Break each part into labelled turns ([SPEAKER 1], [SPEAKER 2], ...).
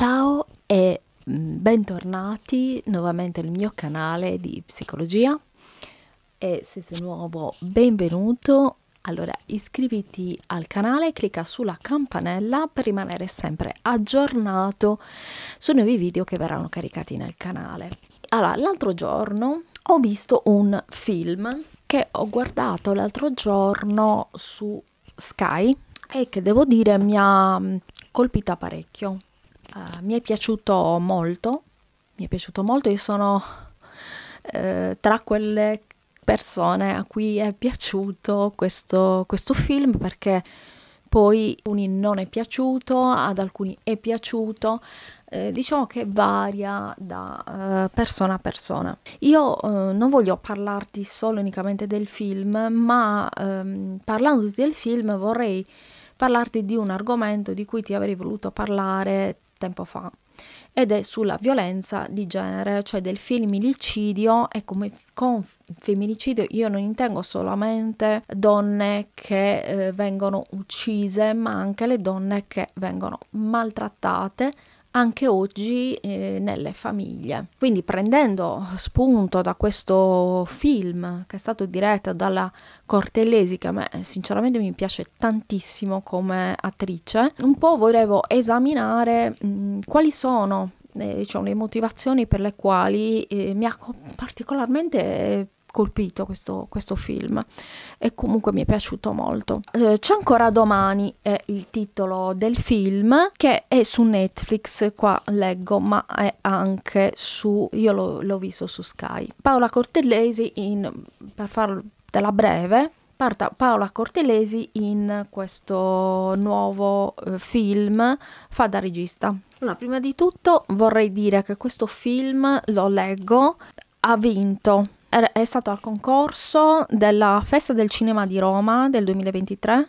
[SPEAKER 1] Ciao e mm, bentornati nuovamente nel mio canale di psicologia e se sei nuovo benvenuto allora iscriviti al canale clicca sulla campanella per rimanere sempre aggiornato sui nuovi video che verranno caricati nel canale allora l'altro giorno ho visto un film che ho guardato l'altro giorno su Sky e che devo dire mi ha mm, colpita parecchio uh, mi è piaciuto molto, mi è piaciuto molto e sono eh, tra quelle persone a cui è piaciuto questo, questo film perché poi a alcuni non è piaciuto, ad alcuni è piaciuto, eh, diciamo che varia da eh, persona a persona. Io eh, non voglio parlarti solo unicamente del film, ma ehm, parlando del film vorrei parlarti di un argomento di cui ti avrei voluto parlare tempo fa ed è sulla violenza di genere, cioè del femminicidio e come con femminicidio io non intendo solamente donne che eh, vengono uccise, ma anche le donne che vengono maltrattate anche oggi eh, nelle famiglie. Quindi prendendo spunto da questo film che è stato diretto dalla Cortellesi, che a me sinceramente mi piace tantissimo come attrice, un po' volevo esaminare mh, mm, quali sono eh, diciamo, le motivazioni per le quali eh, mi ha particolarmente colpito questo, questo, film e comunque mi è piaciuto molto. Eh, C'è ancora domani è il titolo del film che è su Netflix, qua leggo, ma è anche su, io l'ho visto su Sky. Paola Cortellesi in, per farla breve, Paola Cortellesi in questo nuovo eh, film fa da regista. Allora, prima di tutto vorrei dire che questo film, lo leggo, ha vinto è stato al concorso della Festa del Cinema di Roma del 2023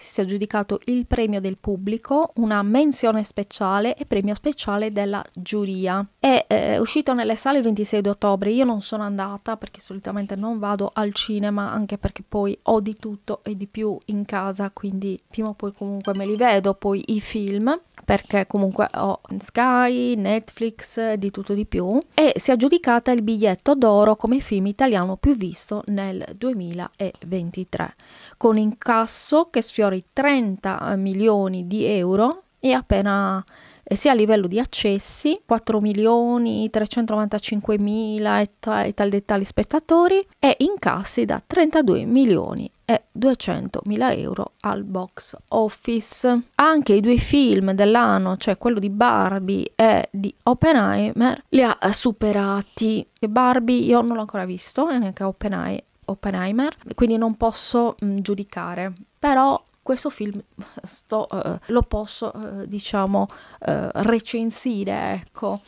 [SPEAKER 1] si è aggiudicato il premio del pubblico, una menzione speciale e premio speciale della giuria. È eh, uscito nelle sale il 26 di ottobre, io non sono andata perché solitamente non vado al cinema, anche perché poi ho di tutto e di più in casa, quindi prima o poi comunque me li vedo, poi i film perché comunque ho Sky, Netflix, di tutto di più, e si è aggiudicata il biglietto d'oro come film italiano più visto nel 2023, con incasso che sfiora ulteriori 30 eh, milioni di euro e appena eh, sia a livello di accessi 4 milioni 395 mila e, ta- e tal dettagli spettatori e incassi da 32 milioni e 200 mila euro al box office. Anche i due film dell'anno, cioè quello di Barbie e di Oppenheimer, li ha eh, superati. Barbie io non l'ho ancora visto e neanche Oppenheimer, quindi non posso mh, mm, giudicare. Però questo film sto, uh, lo posso, uh, diciamo, uh, recensire, ecco,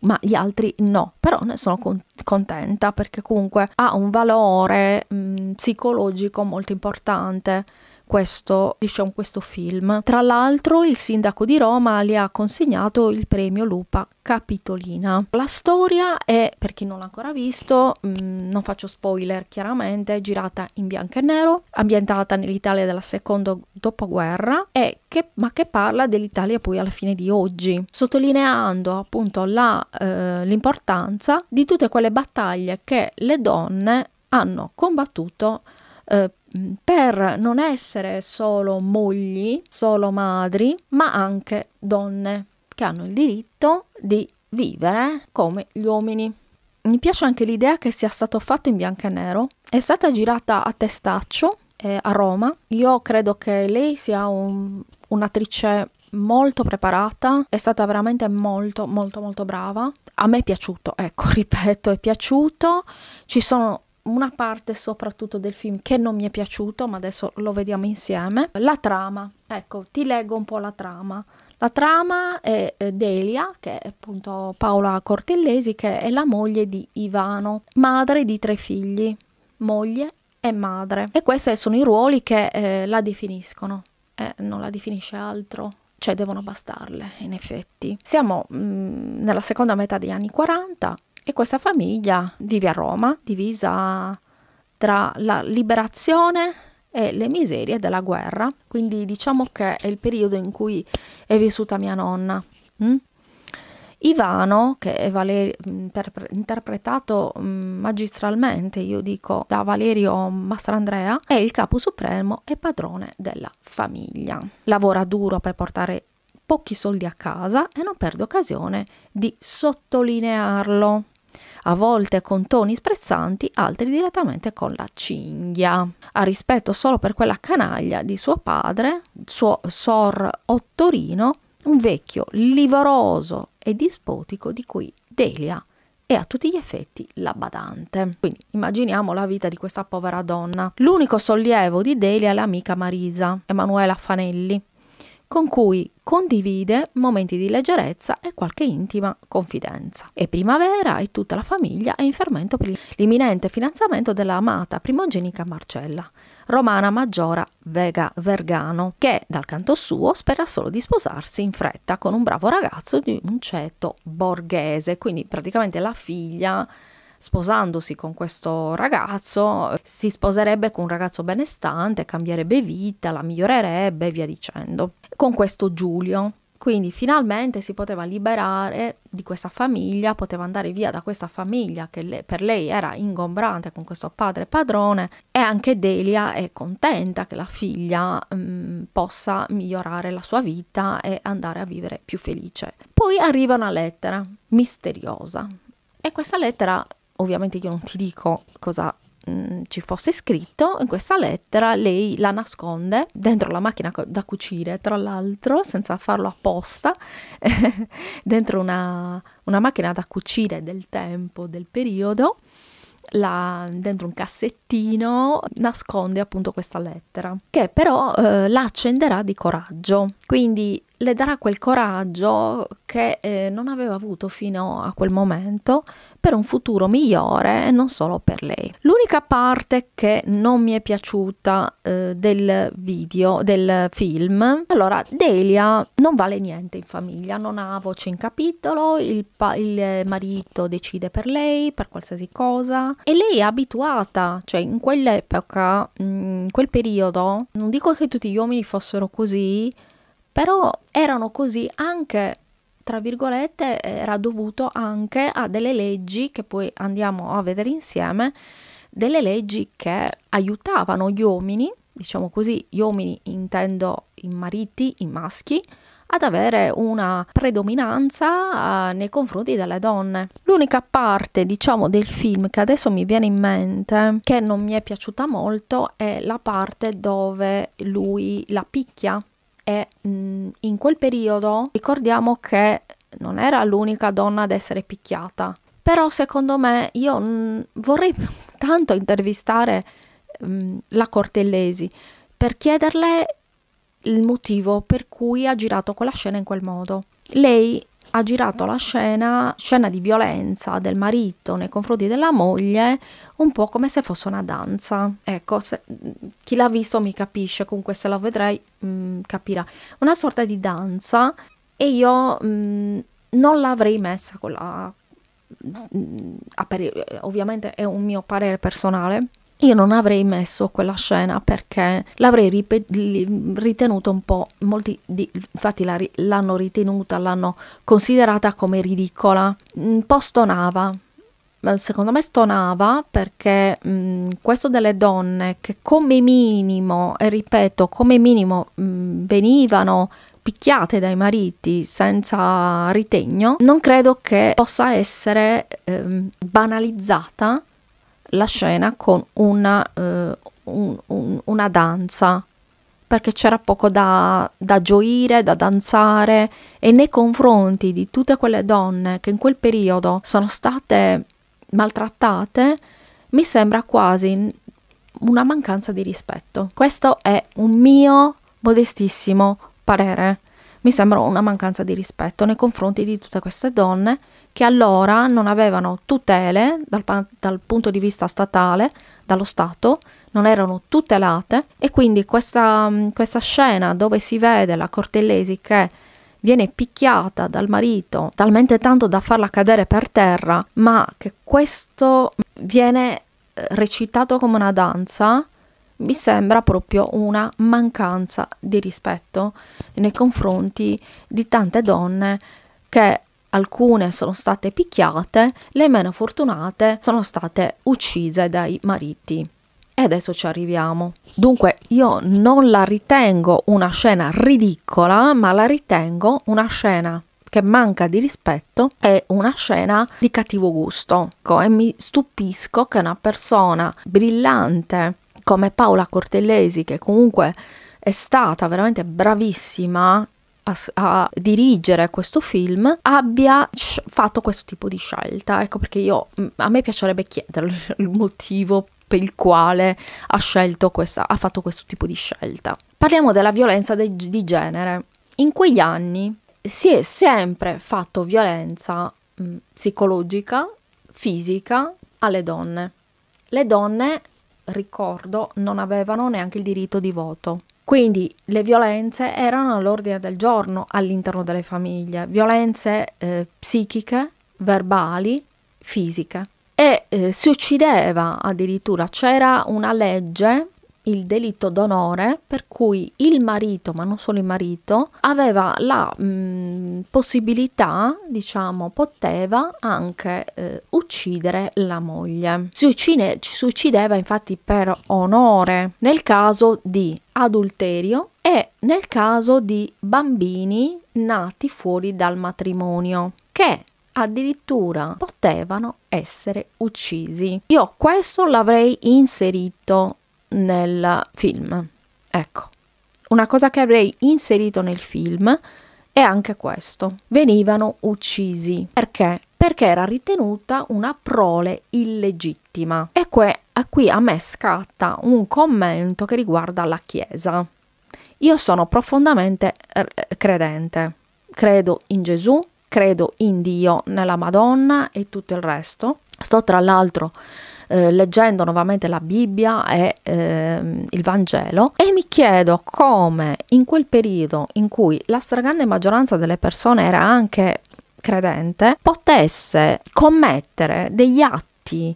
[SPEAKER 1] ma gli altri no. Però ne sono con- contenta perché comunque ha un valore mh, mm, psicologico molto importante questo, diciamo, questo film. Tra l'altro il sindaco di Roma gli ha consegnato il premio Lupa Capitolina. La storia è, per chi non l'ha ancora visto, mh, mm, non faccio spoiler chiaramente, è girata in bianco e nero, ambientata nell'Italia della seconda dopoguerra, che, ma che parla dell'Italia poi alla fine di oggi, sottolineando appunto eh, l'importanza eh, di tutte quelle battaglie che le donne hanno combattuto eh, Mm, per non essere solo mogli, solo madri, ma anche donne che hanno il diritto di vivere come gli uomini. Mi piace anche l'idea che sia stato fatto in bianco e nero. È stata girata a testaccio eh, a Roma. Io credo che lei sia un, un'attrice molto preparata, è stata veramente molto molto molto brava. A me è piaciuto, ecco, ripeto, è piaciuto. Ci sono una parte soprattutto del film che non mi è piaciuto, ma adesso lo vediamo insieme. La trama, ecco, ti leggo un po' la trama. La trama è eh, Delia, che è appunto Paola Cortellesi, che è la moglie di Ivano, madre di tre figli, moglie e madre. E questi sono i ruoli che eh, la definiscono, eh, non la definisce altro. Cioè devono bastarle, in effetti. Siamo mh, mm, nella seconda metà degli anni 40, e questa famiglia vive a Roma, divisa tra la liberazione e le miserie della guerra. Quindi diciamo che è il periodo in cui è vissuta mia nonna. Mm? Ivano, che è Valer- mm, interpretato mm, magistralmente, io dico, da Valerio Mastrandrea, è il capo supremo e padrone della famiglia. Lavora duro per portare pochi soldi a casa e non perde occasione di sottolinearlo a volte con toni sprezzanti, altri direttamente con la cinghia. Ha rispetto solo per quella canaglia di suo padre, suo sor Ottorino, un vecchio livoroso e dispotico di cui Delia e a tutti gli effetti la badante. Quindi immaginiamo la vita di questa povera donna. L'unico sollievo di Delia è l'amica Marisa, Emanuela Fanelli, con cui condivide momenti di leggerezza e qualche intima confidenza. È primavera e tutta la famiglia è in fermento per l'imminente finanziamento della amata primogenica Marcella, romana maggiora Vega Vergano, che dal canto suo spera solo di sposarsi in fretta con un bravo ragazzo di un ceto borghese, quindi praticamente la figlia sposandosi con questo ragazzo si sposerebbe con un ragazzo benestante, cambierebbe vita, la migliorerebbe e via dicendo. Con questo Giulio. Quindi finalmente si poteva liberare di questa famiglia, poteva andare via da questa famiglia che le, per lei era ingombrante con questo padre padrone e anche Delia è contenta che la figlia mh, mm, possa migliorare la sua vita e andare a vivere più felice. Poi arriva una lettera misteriosa e questa lettera ovviamente io non ti dico cosa mm, ci fosse scritto in questa lettera lei la nasconde dentro la macchina da cucire tra l'altro senza farlo apposta dentro una, una macchina da cucire del tempo del periodo la, dentro un cassettino nasconde appunto questa lettera che però eh, la accenderà di coraggio quindi le darà quel coraggio che eh, non aveva avuto fino a quel momento per un futuro migliore e non solo per lei. L'unica parte che non mi è piaciuta eh, del video, del film, allora Delia non vale niente in famiglia, non ha voce in capitolo, il, il marito decide per lei, per qualsiasi cosa e lei è abituata, cioè in quell'epoca, mm, in quel periodo, non dico che tutti gli uomini fossero così, però erano così anche tra virgolette eh, era dovuto anche a delle leggi che poi andiamo a vedere insieme delle leggi che aiutavano gli uomini diciamo così gli uomini intendo i mariti i maschi ad avere una predominanza eh, nei confronti delle donne. L'unica parte, diciamo, del film che adesso mi viene in mente che non mi è piaciuta molto è la parte dove lui la picchia e mh, mm, in quel periodo ricordiamo che non era l'unica donna ad essere picchiata. Però secondo me io mh, mm, vorrei tanto intervistare mh, mm, la Cortellesi per chiederle il motivo per cui ha girato quella scena in quel modo. Lei ha girato la scena, scena di violenza del marito nei confronti della moglie, un po' come se fosse una danza. Ecco, se, chi l'ha visto mi capisce, comunque se la vedrai mh, mm, capirà. Una sorta di danza e io mh, mm, non l'avrei messa con la... Mh, mm, per, ovviamente è un mio parere personale io non avrei messo quella scena perché l'avrei ritenuta un po', molti di, infatti la l'hanno ritenuta, l'hanno considerata come ridicola, mm, un po' stonava, secondo me stonava perché mh, mm, questo delle donne che come minimo, e ripeto, come minimo mh, mm, venivano picchiate dai mariti senza ritegno, non credo che possa essere eh, banalizzata la scena con una, eh, un, un, una danza perché c'era poco da, da, gioire, da danzare e nei confronti di tutte quelle donne che in quel periodo sono state maltrattate, mi sembra quasi una mancanza di rispetto. Questo è un mio modestissimo parere. Mi sembra una mancanza di rispetto nei confronti di tutte queste donne che allora non avevano tutele dal, dal, punto di vista statale, dallo Stato, non erano tutelate e quindi questa, mm, questa scena dove si vede la Cortellesi che viene picchiata dal marito talmente tanto da farla cadere per terra, ma che questo viene eh, recitato come una danza, mi sembra proprio una mancanza di rispetto nei confronti di tante donne che alcune sono state picchiate, le meno fortunate sono state uccise dai mariti. E adesso ci arriviamo. Dunque, io non la ritengo una scena ridicola, ma la ritengo una scena che manca di rispetto e una scena di cattivo gusto ecco, e mi stupisco che una persona brillante come Paola Cortellesi che comunque è stata veramente bravissima a, a dirigere questo film abbia fatto questo tipo di scelta. Ecco perché io, a me piacerebbe chiederlo il motivo per il quale ha scelto questa, ha fatto questo tipo di scelta. Parliamo della violenza de, di genere. In quegli anni si è sempre fatto violenza mh, psicologica, fisica alle donne. Le donne, ricordo, non avevano neanche il diritto di voto. Quindi le violenze erano all'ordine del giorno all'interno delle famiglie, violenze eh, psichiche, verbali, fisiche. E eh, si uccideva addirittura, c'era una legge il delitto d'onore per cui il marito, ma non solo il marito, aveva la mh, mm, possibilità, diciamo, poteva anche eh, uccidere la moglie. Si, uccide, si uccideva infatti per onore nel caso di adulterio e nel caso di bambini nati fuori dal matrimonio che addirittura potevano essere uccisi. Io questo l'avrei inserito nel film. Ecco, una cosa che avrei inserito nel film è anche questo. Venivano uccisi. Perché? Perché era ritenuta una prole illegittima. E que- qui a me scatta un commento che riguarda la Chiesa. Io sono profondamente credente. Credo in Gesù, credo in Dio, nella Madonna e tutto il resto. Sto tra l'altro eh, leggendo nuovamente la Bibbia e eh, il Vangelo e mi chiedo come in quel periodo in cui la stragrande maggioranza delle persone era anche credente potesse commettere degli atti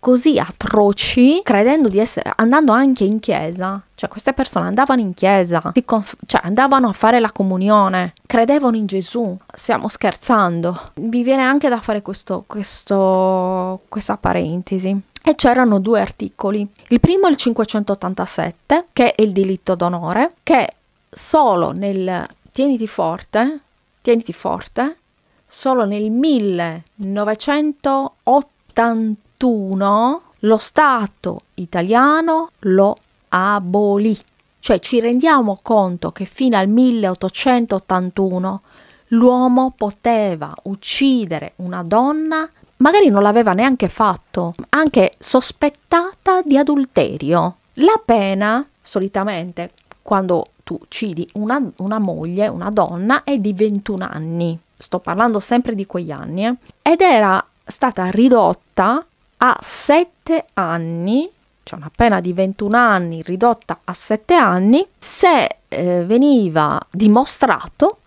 [SPEAKER 1] così atroci credendo di essere andando anche in chiesa cioè queste persone andavano in chiesa conf- cioè andavano a fare la comunione credevano in Gesù stiamo scherzando mi viene anche da fare questo, questo questa parentesi e c'erano due articoli il primo è il 587 che è il delitto d'onore che solo nel tieniti forte tieniti forte solo nel 1988. 1921 lo Stato italiano lo abolì. Cioè ci rendiamo conto che fino al 1881 l'uomo poteva uccidere una donna, magari non l'aveva neanche fatto, anche sospettata di adulterio. La pena, solitamente, quando tu uccidi una, una moglie, una donna, è di 21 anni. Sto parlando sempre di quegli anni. Eh? Ed era stata ridotta a 7 anni, cioè una pena di 21 anni ridotta a 7 anni, se eh, veniva dimostrato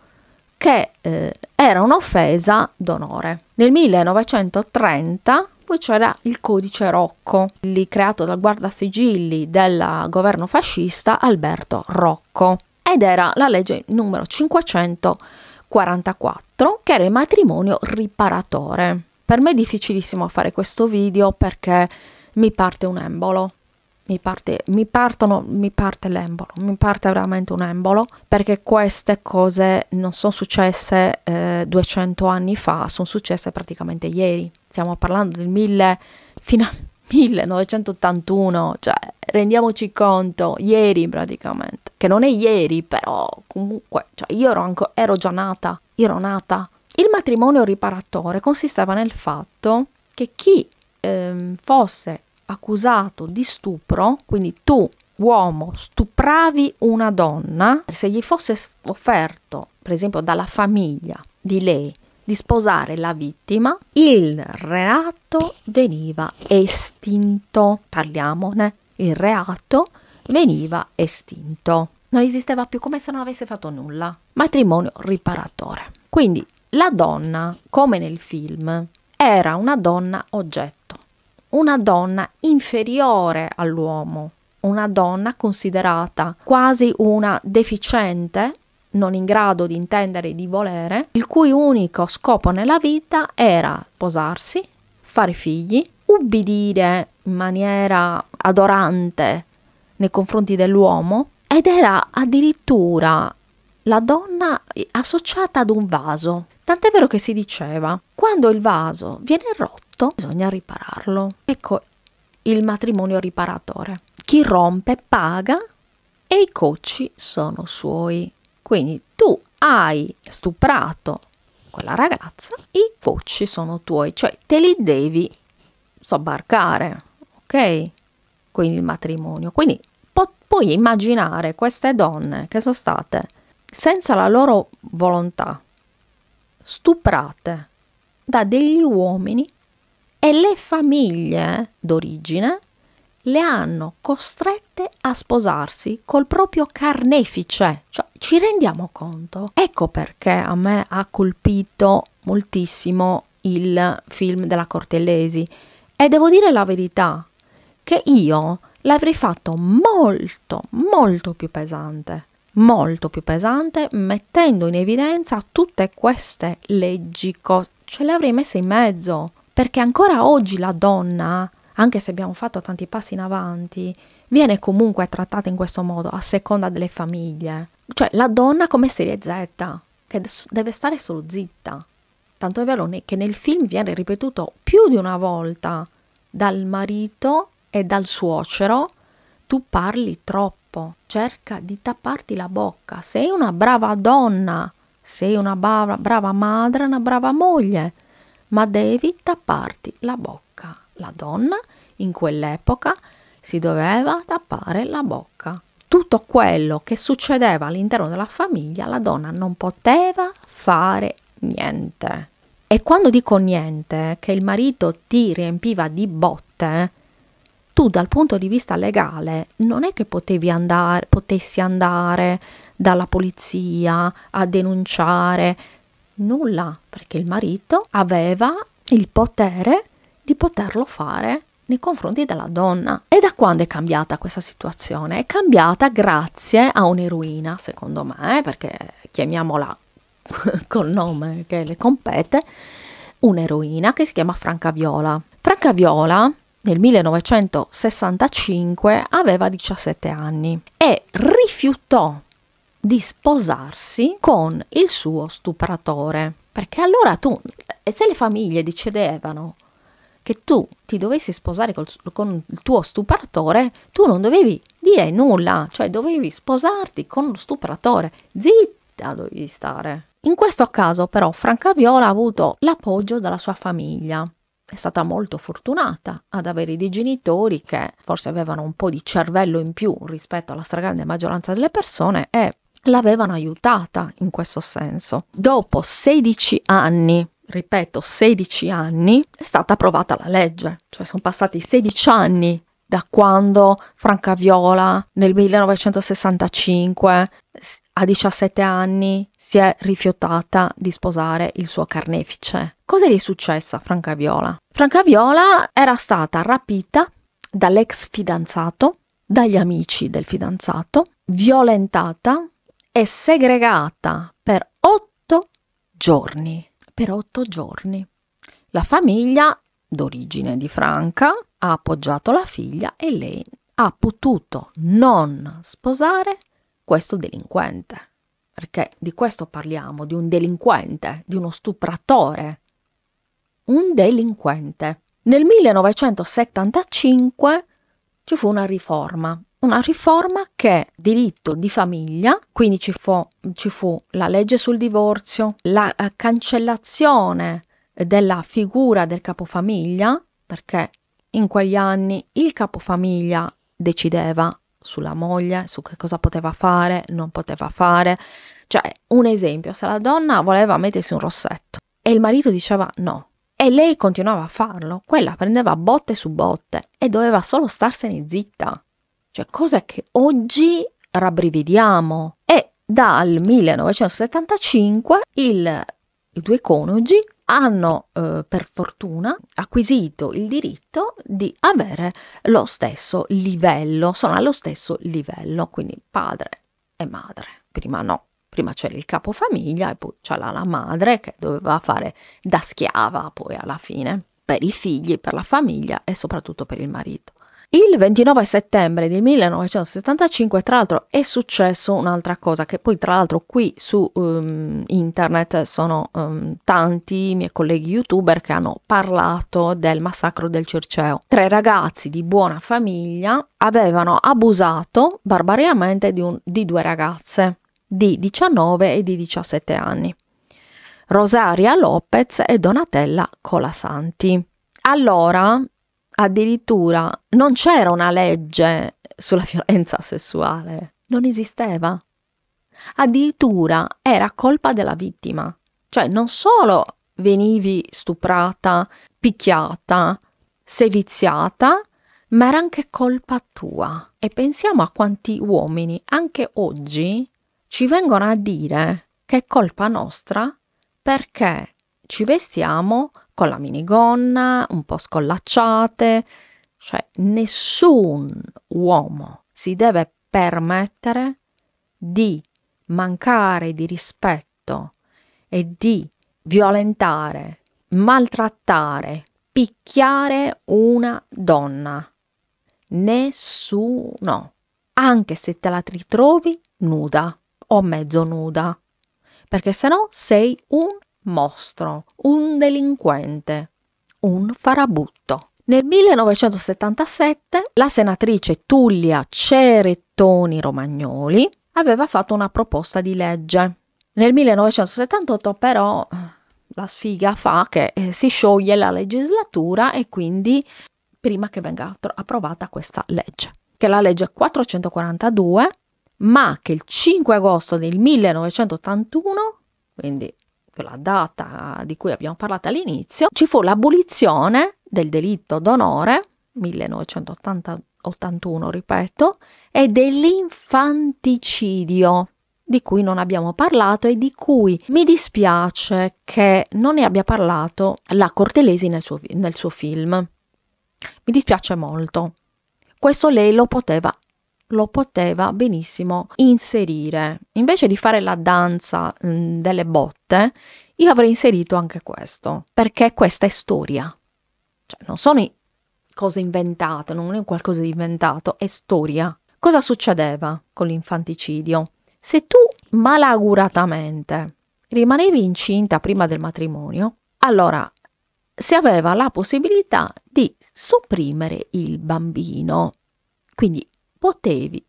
[SPEAKER 1] che eh, era un'offesa d'onore. Nel 1930 poi c'era il codice Rocco, lì creato dal guardasigilli del governo fascista Alberto Rocco, ed era la legge numero 544 che era il matrimonio riparatore. Per me è difficilissimo fare questo video perché mi parte un embolo. Mi, parte, mi partono, mi parte l'embolo, mi parte veramente un embolo perché queste cose non sono successe eh, 200 anni fa, sono successe praticamente ieri. Stiamo parlando del 1000 fino a 1981, cioè rendiamoci conto, ieri praticamente, che non è ieri però comunque, cioè io ero, anche, ero già nata, io ero nata il matrimonio riparatore consisteva nel fatto che chi ehm, fosse accusato di stupro, quindi tu uomo stupravi una donna, se gli fosse offerto, per esempio dalla famiglia di lei, di sposare la vittima, il reato veniva estinto. Parliamone, il reato veniva estinto. Non esisteva più come se non avesse fatto nulla. Matrimonio riparatore. Quindi la donna, come nel film, era una donna oggetto, una donna inferiore all'uomo, una donna considerata quasi una deficiente, non in grado di intendere e di volere, il cui unico scopo nella vita era sposarsi, fare figli, ubbidire in maniera adorante nei confronti dell'uomo ed era addirittura la donna associata ad un vaso, Tant'è vero che si diceva, quando il vaso viene rotto, bisogna ripararlo. Ecco il matrimonio riparatore. Chi rompe paga e i cocci sono suoi. Quindi tu hai stuprato quella ragazza, i cocci sono tuoi, cioè te li devi sobbarcare, ok? Quindi il matrimonio. Quindi po- puoi immaginare queste donne che sono state senza la loro volontà stuprate da degli uomini e le famiglie d'origine le hanno costrette a sposarsi col proprio carnefice. Cioè, ci rendiamo conto? Ecco perché a me ha colpito moltissimo il film della Cortellesi. E devo dire la verità, che io l'avrei fatto molto, molto più pesante molto più pesante mettendo in evidenza tutte queste leggi, co- ce le avrei messe in mezzo, perché ancora oggi la donna, anche se abbiamo fatto tanti passi in avanti, viene comunque trattata in questo modo a seconda delle famiglie. Cioè la donna come serie Z, che deve stare solo zitta. Tanto è vero che nel film viene ripetuto più di una volta dal marito e dal suocero, tu parli troppo troppo, cerca di tapparti la bocca. Sei una brava donna, sei una brava, brava madre, una brava moglie, ma devi tapparti la bocca. La donna in quell'epoca si doveva tappare la bocca. Tutto quello che succedeva all'interno della famiglia, la donna non poteva fare niente. E quando dico niente, che il marito ti riempiva di botte, tu dal punto di vista legale non è che potevi andare, potessi andare dalla polizia a denunciare nulla, perché il marito aveva il potere di poterlo fare nei confronti della donna. E da quando è cambiata questa situazione? È cambiata grazie a un'eroina, secondo me, perché chiamiamola col nome che le compete, un'eroina che si chiama Franca Viola. Franca Viola nel 1965 aveva 17 anni e rifiutò di sposarsi con il suo stupratore. Perché allora tu, e se le famiglie decidevano che tu ti dovessi sposare col, con il tuo stupratore, tu non dovevi dire nulla, cioè dovevi sposarti con lo stupratore, zitta dovevi stare. In questo caso però Franca Viola ha avuto l'appoggio della sua famiglia è stata molto fortunata ad avere dei genitori che forse avevano un po' di cervello in più rispetto alla stragrande maggioranza delle persone e l'avevano aiutata in questo senso. Dopo 16 anni, ripeto 16 anni, è stata approvata la legge, cioè sono passati 16 anni da quando Franca Viola nel 1965 a 17 anni si è rifiutata di sposare il suo carnefice Cosa gli è successa a Franca Viola? Franca Viola era stata rapita dall'ex fidanzato, dagli amici del fidanzato, violentata e segregata per otto giorni. Per otto giorni. La famiglia d'origine di Franca ha appoggiato la figlia e lei ha potuto non sposare questo delinquente. Perché di questo parliamo, di un delinquente, di uno stupratore un delinquente. Nel 1975 ci fu una riforma, una riforma che diritto di famiglia, quindi ci fu, ci fu la legge sul divorzio, la eh, cancellazione della figura del capofamiglia, perché in quegli anni il capofamiglia decideva sulla moglie, su che cosa poteva fare, non poteva fare. Cioè, un esempio, se la donna voleva mettersi un rossetto e il marito diceva no, e lei continuava a farlo, quella prendeva botte su botte e doveva solo starsene zitta. Cioè, cosa che oggi rabbrividiamo. E dal 1975 il, i due coniugi hanno eh, per fortuna acquisito il diritto di avere lo stesso livello, sono allo stesso livello, quindi padre e madre. Prima no, prima c'era il capofamiglia e poi c'era la madre che doveva fare da schiava poi alla fine, per i figli, per la famiglia e soprattutto per il marito. Il 29 settembre del 1975, tra l'altro, è successo un'altra cosa che poi, tra l'altro, qui su um, internet sono um, tanti i miei colleghi youtuber che hanno parlato del massacro del Circeo. Tre ragazzi di buona famiglia avevano abusato barbariamente di, un, di due ragazze di 19 e di 17 anni. Rosaria Lopez e Donatella Colasanti. Allora, addirittura, non c'era una legge sulla violenza sessuale, non esisteva. Addirittura era colpa della vittima, cioè non solo venivi stuprata, picchiata, seviziata, ma era anche colpa tua. E pensiamo a quanti uomini, anche oggi, ci vengono a dire che è colpa nostra perché ci vestiamo con la minigonna, un po' scollacciate, cioè nessun uomo si deve permettere di mancare di rispetto e di violentare, maltrattare, picchiare una donna. Nessuno, anche se te la ritrovi nuda o mezzo nuda, perché sennò sei un mostro, un delinquente, un farabutto. Nel 1977 la senatrice Tullia Cerettoni Romagnoli aveva fatto una proposta di legge. Nel 1978 però la sfiga fa che eh, si scioglie la legislatura e quindi prima che venga approvata questa legge, che è la legge 442 ma che il 5 agosto del 1981, quindi la data di cui abbiamo parlato all'inizio, ci fu l'abolizione del delitto d'onore, 1981 ripeto, e dell'infanticidio di cui non abbiamo parlato e di cui mi dispiace che non ne abbia parlato la Cortelesi nel suo, nel suo film. Mi dispiace molto. Questo lei lo poteva lo poteva benissimo inserire. Invece di fare la danza mh, mm, delle botte, io avrei inserito anche questo, perché questa è storia. Cioè, non sono cose inventate, non è qualcosa di inventato, è storia. Cosa succedeva con l'infanticidio? Se tu malauguratamente rimanevi incinta prima del matrimonio, allora si aveva la possibilità di sopprimere il bambino. Quindi potevi,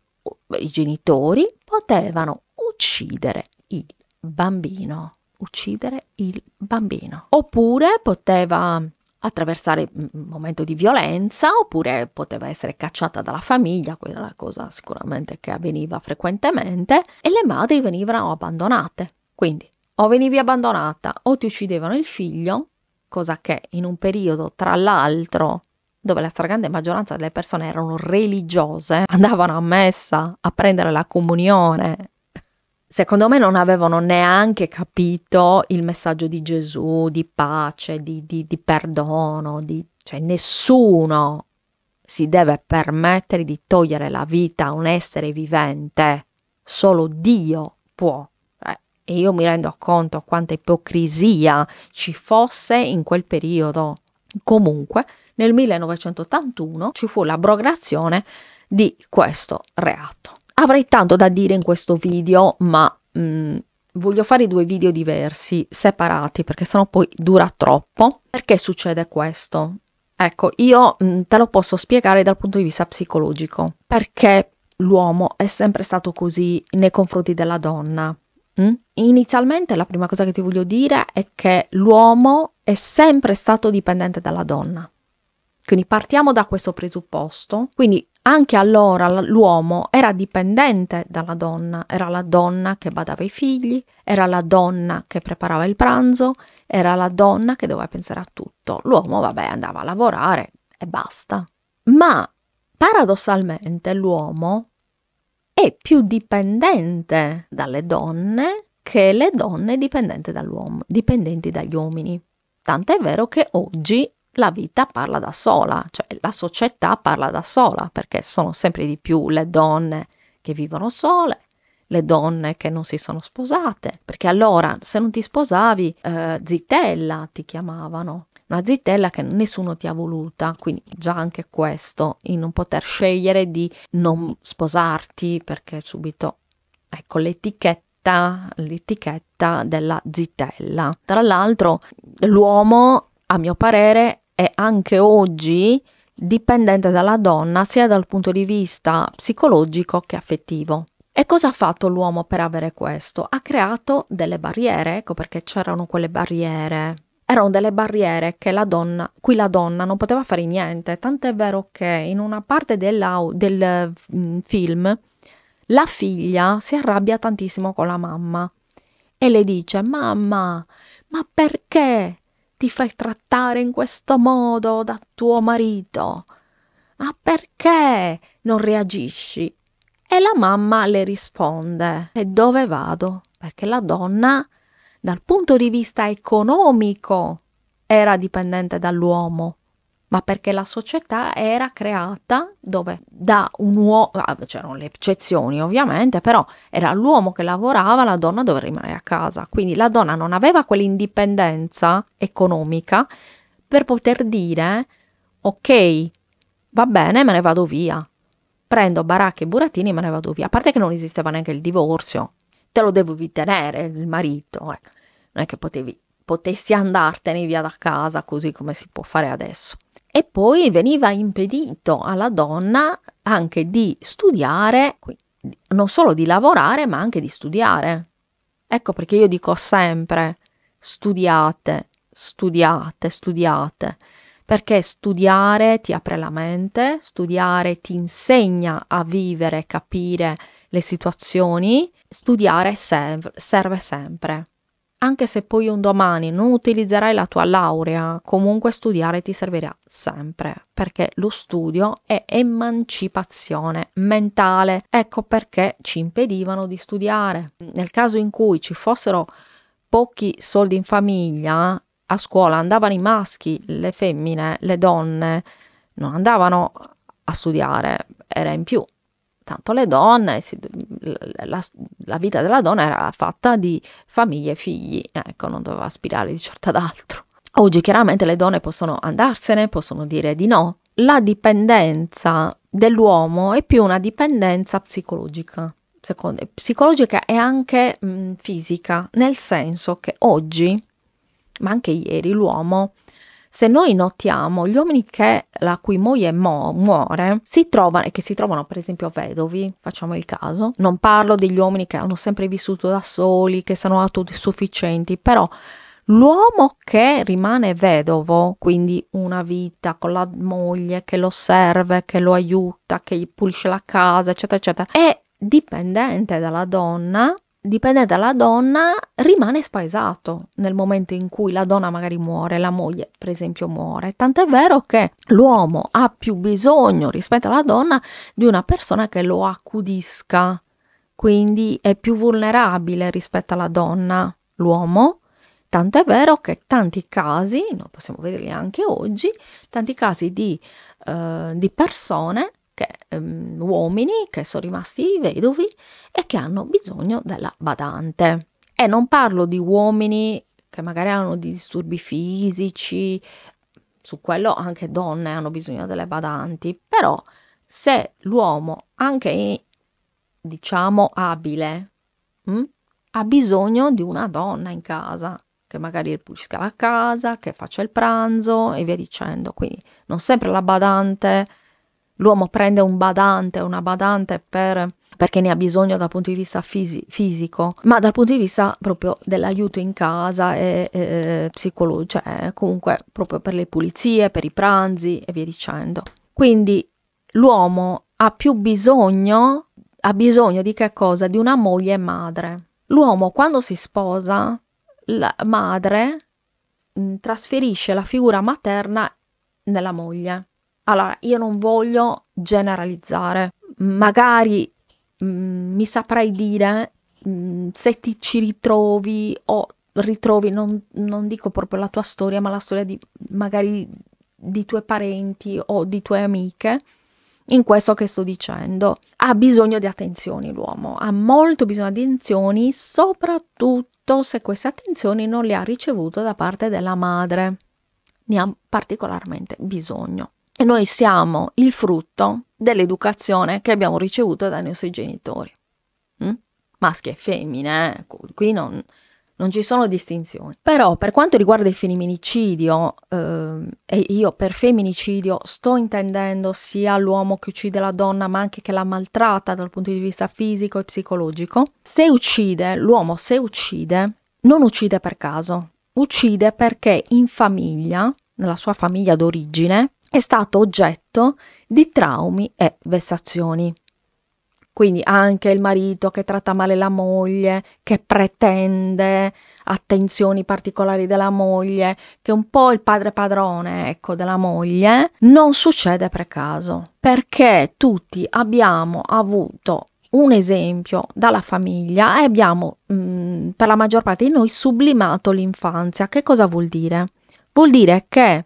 [SPEAKER 1] i genitori potevano uccidere il bambino, uccidere il bambino. Oppure poteva attraversare un momento di violenza oppure poteva essere cacciata dalla famiglia, quella è la cosa sicuramente che avveniva frequentemente e le madri venivano abbandonate. Quindi o venivi abbandonata o ti uccidevano il figlio, cosa che in un periodo tra l'altro dove la stragrande maggioranza delle persone erano religiose, andavano a messa a prendere la comunione. Secondo me non avevano neanche capito il messaggio di Gesù, di pace, di, di, di perdono, di, cioè nessuno si deve permettere di togliere la vita a un essere vivente, solo Dio può. Eh, e io mi rendo conto quanta ipocrisia ci fosse in quel periodo. Comunque, nel 1981 ci fu l'abrogazione di questo reato. Avrei tanto da dire in questo video, ma mh, mm, voglio fare due video diversi, separati, perché sennò poi dura troppo. Perché succede questo? Ecco, io mh, mm, te lo posso spiegare dal punto di vista psicologico, perché l'uomo è sempre stato così nei confronti della donna. Mm? Inizialmente la prima cosa che ti voglio dire è che l'uomo è sempre stato dipendente dalla donna. Quindi partiamo da questo presupposto. Quindi anche allora l'uomo era dipendente dalla donna, era la donna che badava i figli, era la donna che preparava il pranzo, era la donna che doveva pensare a tutto. L'uomo, vabbè, andava a lavorare e basta. Ma paradossalmente l'uomo è più dipendente dalle donne che le donne dipendenti dall'uomo, dipendenti dagli uomini. Tant'è vero che oggi la vita parla da sola, cioè la società parla da sola, perché sono sempre di più le donne che vivono sole, le donne che non si sono sposate, perché allora se non ti sposavi, eh, zitella ti chiamavano, una zitella che nessuno ti ha voluta, quindi già anche questo, in non poter scegliere di non sposarti perché subito, ecco, l'etichetta, l'etichetta della zitella. Tra l'altro l'uomo, a mio parere, è anche oggi dipendente dalla donna sia dal punto di vista psicologico che affettivo. E cosa ha fatto l'uomo per avere questo? Ha creato delle barriere, ecco perché c'erano quelle barriere. Erano delle barriere che la donna, cui la donna non poteva fare niente, tant'è vero che in una parte del mm, film la figlia si arrabbia tantissimo con la mamma e le dice mamma, ma perché ti fai trattare in questo modo da tuo marito? Ma perché non reagisci? E la mamma le risponde, e dove vado? Perché la donna, dal punto di vista economico, era dipendente dall'uomo ma perché la società era creata dove da un uomo, ah, c'erano le eccezioni ovviamente, però era l'uomo che lavorava, la donna doveva rimanere a casa, quindi la donna non aveva quell'indipendenza economica per poter dire ok, va bene, me ne vado via, prendo baracche e burattini e me ne vado via, a parte che non esisteva neanche il divorzio, te lo devi tenere il marito, ecco. non è che potevi potessi andartene via da casa così come si può fare adesso e poi veniva impedito alla donna anche di studiare, non solo di lavorare, ma anche di studiare. Ecco perché io dico sempre studiate, studiate, studiate, perché studiare ti apre la mente, studiare ti insegna a vivere, capire le situazioni, studiare serve, serve sempre anche se poi un domani non utilizzerai la tua laurea, comunque studiare ti servirà sempre, perché lo studio è emancipazione mentale. Ecco perché ci impedivano di studiare. Nel caso in cui ci fossero pochi soldi in famiglia, a scuola andavano i maschi, le femmine, le donne, non andavano a studiare, era in più tanto le donne, la, la, vita della donna era fatta di famiglie e figli, ecco, non doveva aspirare di certo ad altro. Oggi chiaramente le donne possono andarsene, possono dire di no. La dipendenza dell'uomo è più una dipendenza psicologica, secondo, psicologica e anche mh, fisica, nel senso che oggi, ma anche ieri, l'uomo se noi notiamo, gli uomini che la cui moglie mo, muore si trovano, e che si trovano per esempio vedovi, facciamo il caso, non parlo degli uomini che hanno sempre vissuto da soli, che sono autosufficienti, però L'uomo che rimane vedovo, quindi una vita con la moglie che lo serve, che lo aiuta, che gli pulisce la casa, eccetera, eccetera, è dipendente dalla donna dipende dalla donna, rimane spaesato nel momento in cui la donna magari muore, la moglie per esempio muore. Tant'è vero che l'uomo ha più bisogno rispetto alla donna di una persona che lo accudisca, quindi è più vulnerabile rispetto alla donna l'uomo. Tant'è vero che tanti casi, noi possiamo vederli anche oggi, tanti casi di, eh, di persone che, um, uomini che sono rimasti vedovi e che hanno bisogno della badante. E non parlo di uomini che magari hanno disturbi fisici, su quello anche donne hanno bisogno delle badanti, però se l'uomo, anche diciamo abile, mh, hm, ha bisogno di una donna in casa, che magari pulisca la casa, che faccia il pranzo e via dicendo, quindi non sempre la badante l'uomo prende un badante, una badante per perché ne ha bisogno dal punto di vista fisi- fisico, ma dal punto di vista proprio dell'aiuto in casa e, e psicologico, cioè comunque proprio per le pulizie, per i pranzi e via dicendo. Quindi l'uomo ha più bisogno, ha bisogno di che cosa? Di una moglie madre. L'uomo quando si sposa, la madre mh, trasferisce la figura materna nella moglie allora, io non voglio generalizzare, magari mh, mm, mi saprai dire mh, mm, se ti ci ritrovi o ritrovi, non, non, dico proprio la tua storia, ma la storia di magari di tuoi parenti o di tue amiche. In questo che sto dicendo, ha bisogno di attenzioni l'uomo, ha molto bisogno di attenzioni, soprattutto se queste attenzioni non le ha ricevute da parte della madre. Ne ha particolarmente bisogno noi siamo il frutto dell'educazione che abbiamo ricevuto dai nostri genitori, mm? maschi e femmine, eh? qui non, non, ci sono distinzioni. Però per quanto riguarda il femminicidio, eh, e io per femminicidio sto intendendo sia l'uomo che uccide la donna, ma anche che la maltratta dal punto di vista fisico e psicologico, se uccide, l'uomo se uccide, non uccide per caso, uccide perché in famiglia, nella sua famiglia d'origine, è stato oggetto di traumi e vessazioni. Quindi anche il marito che tratta male la moglie, che pretende attenzioni particolari della moglie, che è un po' il padre padrone, ecco, della moglie, non succede per caso, perché tutti abbiamo avuto un esempio dalla famiglia e abbiamo, mh, mm, per la maggior parte di noi, sublimato l'infanzia. Che cosa vuol dire? Vuol dire che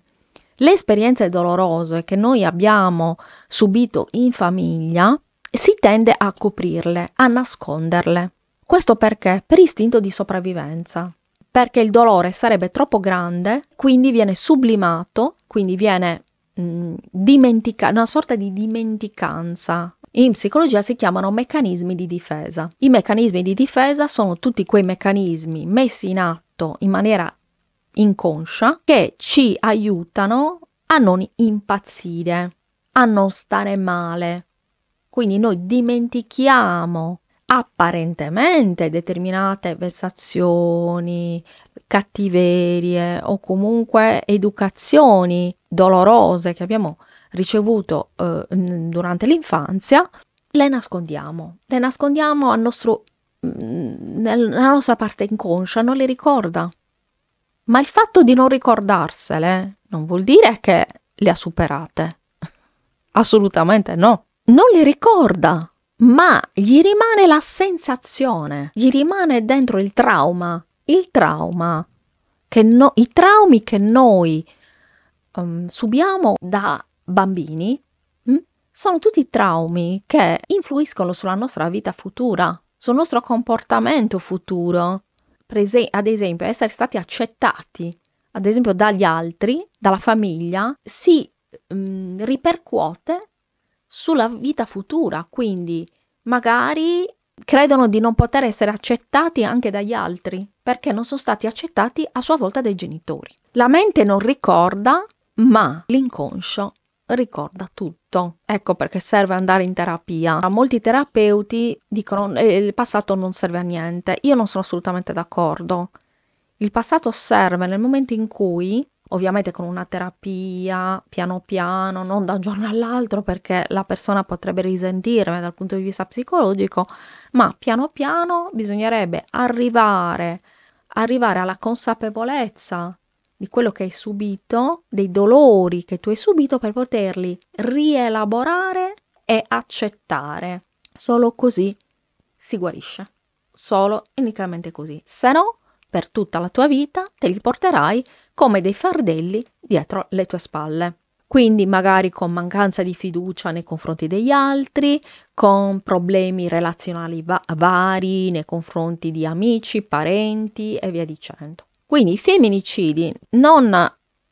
[SPEAKER 1] le esperienze dolorose che noi abbiamo subito in famiglia si tende a coprirle, a nasconderle. Questo perché? Per istinto di sopravvivenza, perché il dolore sarebbe troppo grande, quindi viene sublimato, quindi viene mh, mm, dimenticato, una sorta di dimenticanza in psicologia si chiamano meccanismi di difesa. I meccanismi di difesa sono tutti quei meccanismi messi in atto in maniera inconscia che ci aiutano a non impazzire, a non stare male. Quindi noi dimentichiamo apparentemente determinate versazioni, cattiverie o comunque educazioni dolorose che abbiamo ricevuto eh, durante l'infanzia, le nascondiamo, le nascondiamo al nostro, mm, nella nostra parte inconscia, non le ricorda ma il fatto di non ricordarsele non vuol dire che le ha superate. Assolutamente no. Non le ricorda, ma gli rimane la sensazione, gli rimane dentro il trauma, il trauma, che no, i traumi che noi um, subiamo da bambini hm, sono tutti traumi che influiscono sulla nostra vita futura, sul nostro comportamento futuro, prese- ad esempio, essere stati accettati, ad esempio, dagli altri, dalla famiglia, si mh, mhmm, ripercuote sulla vita futura. Quindi magari credono di non poter essere accettati anche dagli altri perché non sono stati accettati a sua volta dai genitori. La mente non ricorda, ma l'inconscio ricorda tutto. Ecco perché serve andare in terapia. Molti terapeuti dicono che eh, il passato non serve a niente. Io non sono assolutamente d'accordo. Il passato serve nel momento in cui, ovviamente con una terapia, piano piano, non da un giorno all'altro perché la persona potrebbe risentirne dal punto di vista psicologico, ma piano piano bisognerebbe arrivare, arrivare alla consapevolezza di quello che hai subito, dei dolori che tu hai subito per poterli rielaborare e accettare. Solo così si guarisce. Solo unicamente così. Se no, per tutta la tua vita te li porterai come dei fardelli dietro le tue spalle quindi magari con mancanza di fiducia nei confronti degli altri, con problemi relazionali va- vari nei confronti di amici, parenti e via dicendo. Quindi i femminicidi non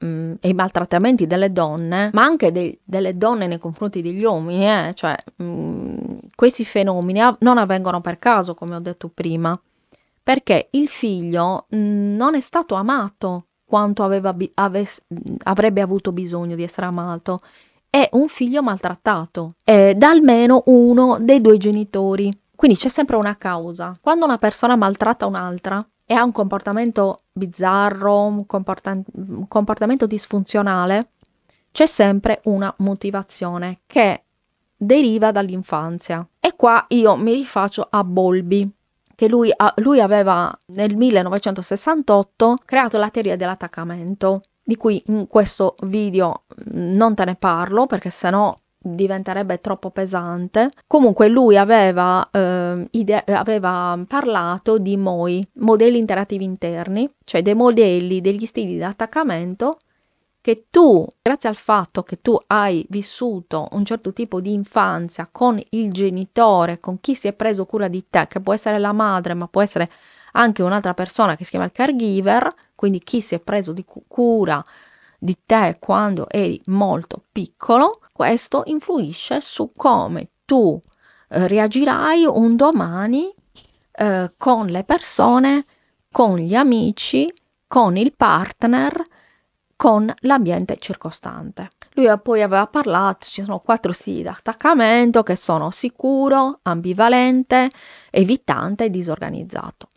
[SPEAKER 1] mm, e i maltrattamenti delle donne, ma anche de- delle donne nei confronti degli uomini, eh, cioè mh, mm, questi fenomeni av- non avvengono per caso, come ho detto prima, perché il figlio mh, mm, non è stato amato quanto aveva bi- aves- avrebbe avuto bisogno di essere amato. È un figlio maltrattato eh, da almeno uno dei due genitori. Quindi c'è sempre una causa. Quando una persona maltratta un'altra, e ha un comportamento bizzarro, un, comporta- comportamento disfunzionale, c'è sempre una motivazione che deriva dall'infanzia. E qua io mi rifaccio a Bolby, che lui, lui, aveva nel 1968 creato la teoria dell'attaccamento, di cui in questo video mm, non te ne parlo perché sennò diventerebbe troppo pesante. Comunque lui aveva, eh, ide- aveva parlato di MOI, modelli interattivi interni, cioè dei modelli, degli stili di attaccamento che tu, grazie al fatto che tu hai vissuto un certo tipo di infanzia con il genitore, con chi si è preso cura di te, che può essere la madre, ma può essere anche un'altra persona che si chiama il caregiver, quindi chi si è preso di cura di te quando eri molto piccolo, questo influisce su come tu eh, reagirai un domani eh, con le persone, con gli amici, con il partner, con l'ambiente circostante. Lui poi aveva parlato, ci sono quattro stili di attaccamento che sono sicuro, ambivalente, evitante e disorganizzato.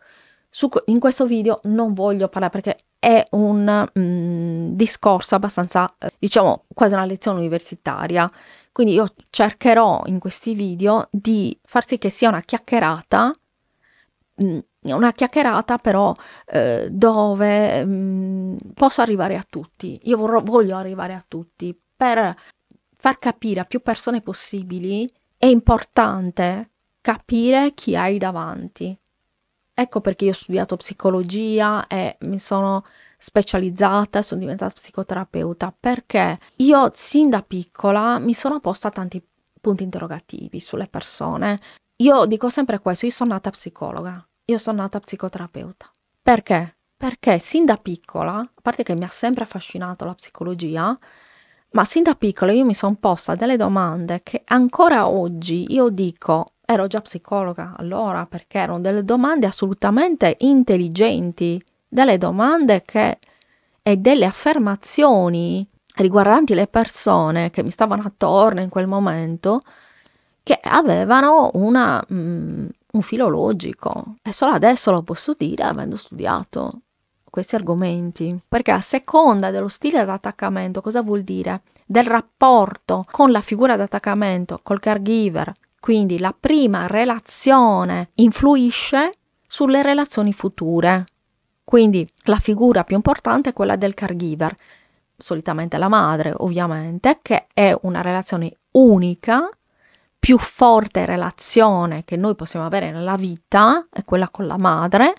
[SPEAKER 1] Su, in questo video non voglio parlare perché è un mh, mm, discorso abbastanza, eh, diciamo, quasi una lezione universitaria. Quindi io cercherò in questi video di far sì che sia una chiacchierata, mh, mm, una chiacchierata però eh, dove mh, mm, posso arrivare a tutti. Io vorrò, voglio arrivare a tutti per far capire a più persone possibili è importante capire chi hai davanti Ecco perché io ho studiato psicologia e mi sono specializzata, sono diventata psicoterapeuta, perché io sin da piccola mi sono posta tanti punti interrogativi sulle persone. Io dico sempre questo, io sono nata psicologa, io sono nata psicoterapeuta. Perché? Perché sin da piccola, a parte che mi ha sempre affascinato la psicologia, ma sin da piccola io mi sono posta delle domande che ancora oggi io dico, ero già psicologa allora perché erano delle domande assolutamente intelligenti, delle domande che, e delle affermazioni riguardanti le persone che mi stavano attorno in quel momento che avevano una, mh, mm, un filo logico e solo adesso lo posso dire avendo studiato questi argomenti perché a seconda dello stile d'attaccamento cosa vuol dire del rapporto con la figura d'attaccamento col caregiver quindi la prima relazione influisce sulle relazioni future. Quindi la figura più importante è quella del caregiver, solitamente la madre ovviamente, che è una relazione unica, più forte relazione che noi possiamo avere nella vita è quella con la madre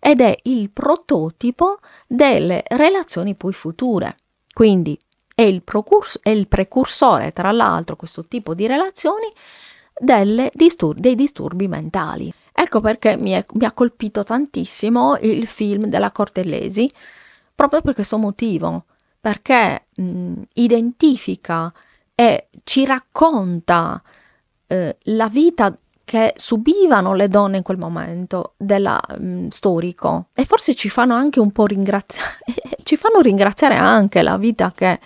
[SPEAKER 1] ed è il prototipo delle relazioni poi future. Quindi è il, è il precursore, tra l'altro, questo tipo di relazioni distur- dei disturbi mentali. Ecco perché mi, è, mi ha colpito tantissimo il film della Cortellesi, proprio per questo motivo, perché mh, identifica e ci racconta eh, la vita che subivano le donne in quel momento della, mh, storico e forse ci fanno anche un po' ringraziare, ci fanno ringraziare anche la vita che,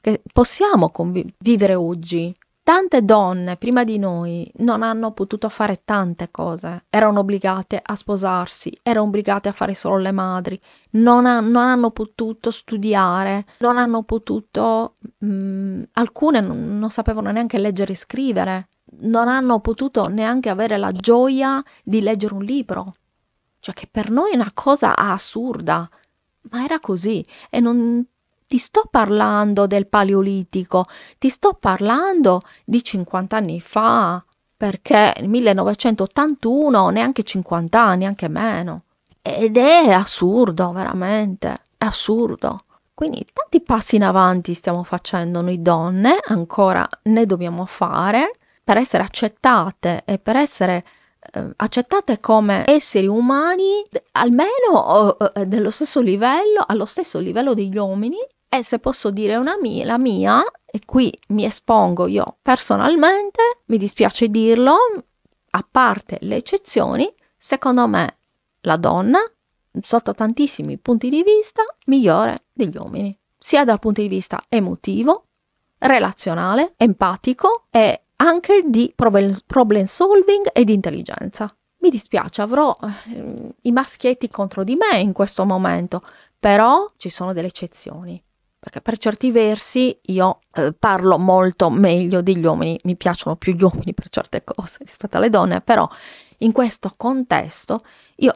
[SPEAKER 1] che possiamo conv- vivere oggi Tante donne prima di noi non hanno potuto fare tante cose, erano obbligate a sposarsi, erano obbligate a fare solo le madri, non, ha, non hanno potuto studiare, non hanno potuto, mh, mm, alcune non, non sapevano neanche leggere e scrivere, non hanno potuto neanche avere la gioia di leggere un libro, cioè che per noi è una cosa assurda, ma era così e non ti sto parlando del Paleolitico, ti sto parlando di 50 anni fa, perché nel 1981 neanche 50 anni, anche meno. Ed è assurdo, veramente, è assurdo. Quindi tanti passi in avanti stiamo facendo noi donne, ancora ne dobbiamo fare per essere accettate e per essere eh, accettate come esseri umani almeno eh, eh, dello stesso livello, allo stesso livello degli uomini e se posso dire una mia, la mia, e qui mi espongo io personalmente, mi dispiace dirlo, a parte le eccezioni, secondo me la donna, sotto tantissimi punti di vista, migliore degli uomini, sia dal punto di vista emotivo, relazionale, empatico e anche di problem solving e di intelligenza. Mi dispiace, avrò eh, i maschietti contro di me in questo momento, però ci sono delle eccezioni perché per certi versi io eh, parlo molto meglio degli uomini, mi piacciono più gli uomini per certe cose rispetto alle donne, però in questo contesto io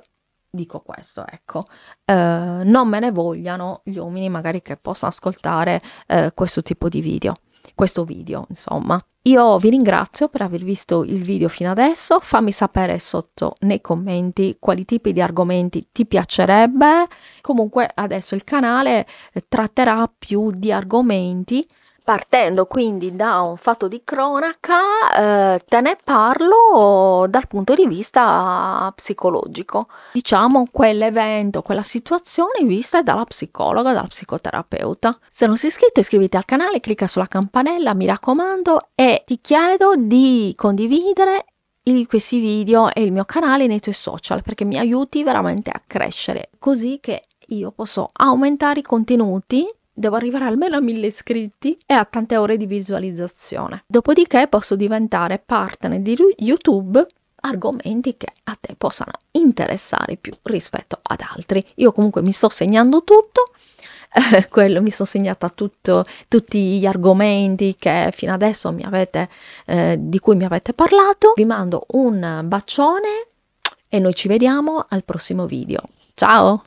[SPEAKER 1] dico questo, ecco, eh, non me ne vogliano gli uomini magari che possono ascoltare eh, questo tipo di video questo video, insomma. Io vi ringrazio per aver visto il video fino adesso, fammi sapere sotto nei commenti quali tipi di argomenti ti piacerebbe. Comunque adesso il canale eh, tratterà più di argomenti Partendo quindi da un fatto di cronaca, eh, te ne parlo dal punto di vista psicologico. Diciamo quell'evento, quella situazione vista dalla psicologa, dalla psicoterapeuta. Se non sei iscritto iscriviti al canale, clicca sulla campanella, mi raccomando, e ti chiedo di condividere questi video e il mio canale nei tuoi social perché mi aiuti veramente a crescere così che io posso aumentare i contenuti Devo arrivare almeno a 1000 iscritti e a tante ore di visualizzazione. Dopodiché posso diventare partner di YouTube argomenti che a te possano interessare più rispetto ad altri. Io comunque mi sto segnando tutto, eh, quello mi sono segnata tutto, tutti gli argomenti che fino adesso mi avete, eh, di cui mi avete parlato. Vi mando un bacione e noi ci vediamo al prossimo video. Ciao!